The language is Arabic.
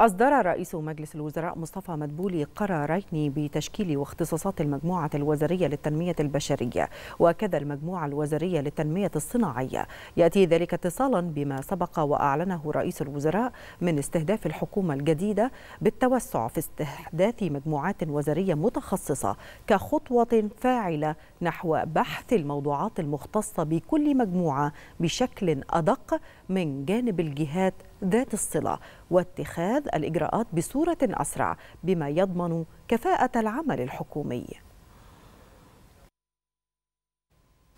أصدر رئيس مجلس الوزراء مصطفى مدبولي قرارين بتشكيل واختصاصات المجموعة الوزارية للتنمية البشرية وكذا المجموعة الوزارية للتنمية الصناعية يأتي ذلك اتصالا بما سبق وأعلنه رئيس الوزراء من استهداف الحكومة الجديدة بالتوسع في استحداث مجموعات وزارية متخصصة كخطوة فاعلة نحو بحث الموضوعات المختصة بكل مجموعة بشكل أدق من جانب الجهات ذات الصلة واتخاذ الإجراءات بصورة أسرع بما يضمن كفاءة العمل الحكومي